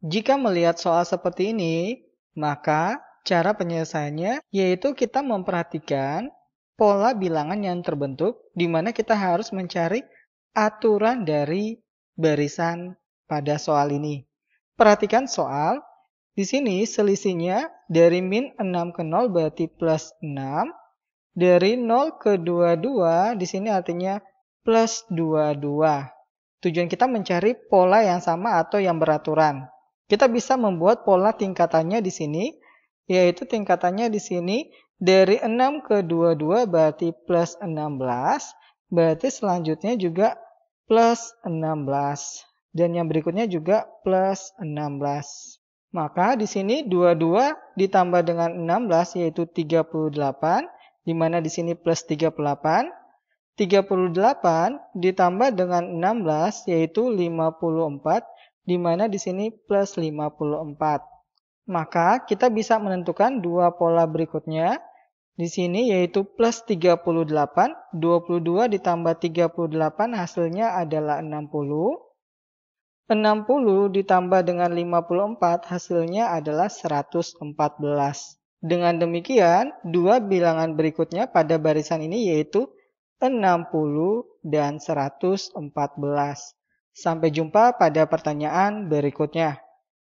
Jika melihat soal seperti ini, maka cara penyelesaiannya yaitu kita memperhatikan pola bilangan yang terbentuk di mana kita harus mencari aturan dari barisan pada soal ini. Perhatikan soal, di sini selisihnya dari min 6 ke 0 berarti plus 6. Dari 0 ke 22 di sini artinya plus 22. Tujuan kita mencari pola yang sama atau yang beraturan. Kita bisa membuat pola tingkatannya di sini, yaitu tingkatannya di sini dari 6 ke 22 berarti plus 16, berarti selanjutnya juga plus 16. Dan yang berikutnya juga plus 16. Maka di sini 22 ditambah dengan 16 yaitu 38, di mana di sini plus 38. 38 ditambah dengan 16 yaitu 54, di mana di sini plus 54. Maka kita bisa menentukan dua pola berikutnya. Di sini yaitu plus 38, 22 ditambah 38 hasilnya adalah 60. 60 ditambah dengan 54 hasilnya adalah 114. Dengan demikian, dua bilangan berikutnya pada barisan ini yaitu 60 dan 114. Sampai jumpa pada pertanyaan berikutnya.